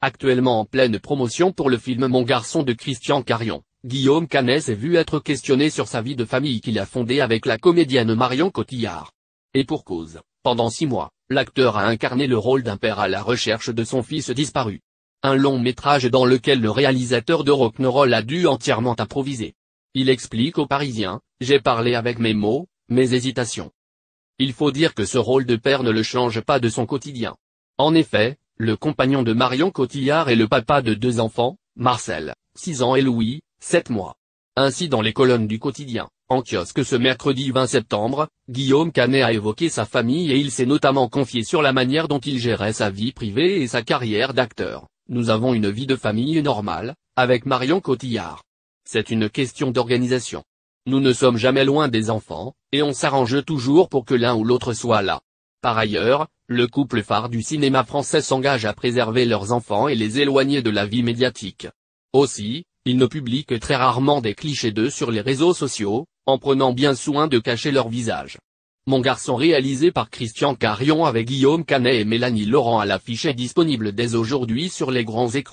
Actuellement en pleine promotion pour le film Mon garçon de Christian Carion, Guillaume Canet s'est vu être questionné sur sa vie de famille qu'il a fondée avec la comédienne Marion Cotillard. Et pour cause, pendant six mois, l'acteur a incarné le rôle d'un père à la recherche de son fils disparu. Un long métrage dans lequel le réalisateur de Rock'n'Roll a dû entièrement improviser. Il explique aux Parisiens, j'ai parlé avec mes mots, mes hésitations. Il faut dire que ce rôle de père ne le change pas de son quotidien. En effet, le compagnon de Marion Cotillard est le papa de deux enfants, Marcel, 6 ans et Louis, 7 mois. Ainsi dans les colonnes du quotidien, en kiosque ce mercredi 20 septembre, Guillaume Canet a évoqué sa famille et il s'est notamment confié sur la manière dont il gérait sa vie privée et sa carrière d'acteur. Nous avons une vie de famille normale, avec Marion Cotillard. C'est une question d'organisation. Nous ne sommes jamais loin des enfants, et on s'arrange toujours pour que l'un ou l'autre soit là. Par ailleurs, le couple phare du cinéma français s'engage à préserver leurs enfants et les éloigner de la vie médiatique. Aussi, ils ne publient que très rarement des clichés d'eux sur les réseaux sociaux, en prenant bien soin de cacher leur visage. Mon garçon réalisé par Christian Carion avec Guillaume Canet et Mélanie Laurent à l'affiche est disponible dès aujourd'hui sur les grands écrans.